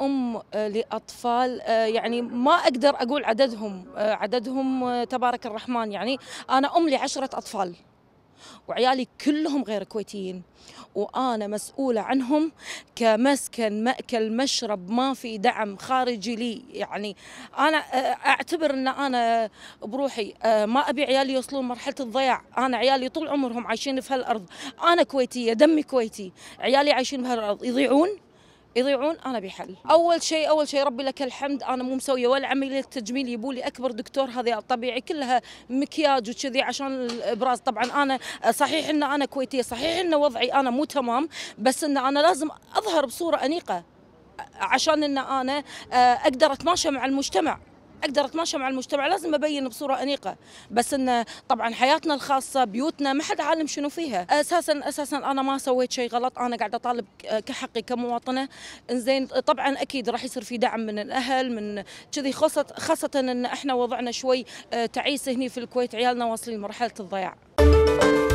ام آه، لاطفال آه، يعني ما اقدر اقول عددهم آه، عددهم تبارك الرحمن يعني انا ام لعشره اطفال وعيالي كلهم غير كويتيين وانا مسؤوله عنهم كمسكن ماكل مشرب ما في دعم خارجي لي يعني انا اعتبر ان انا بروحي ما ابي عيالي يوصلون مرحله الضياع انا عيالي طول عمرهم عايشين في هالارض انا كويتيه دمي كويتي عيالي عايشين بهالارض يضيعون يضيعون انا بحل اول شيء اول شيء ربي لك الحمد انا مو مسويه ولا عمليه تجميل يبوا لي اكبر دكتور هذا طبيعي كلها مكياج وكذي عشان الابراز طبعا انا صحيح ان انا كويتيه صحيح ان وضعي انا مو تمام بس ان انا لازم اظهر بصوره انيقه عشان ان انا آه، اقدر اتماشى مع المجتمع اقدر اتماشى مع المجتمع لازم ابين بصوره انيقه بس ان طبعا حياتنا الخاصه بيوتنا ما حد عالم شنو فيها اساسا اساسا انا ما سويت شيء غلط انا قاعده اطالب كحقي كمواطنه انزين طبعا اكيد راح يصير في دعم من الاهل من كذي خاصه خاصه ان احنا وضعنا شوي آه، تعيس هني في الكويت عيالنا واصلين لمرحله الضياع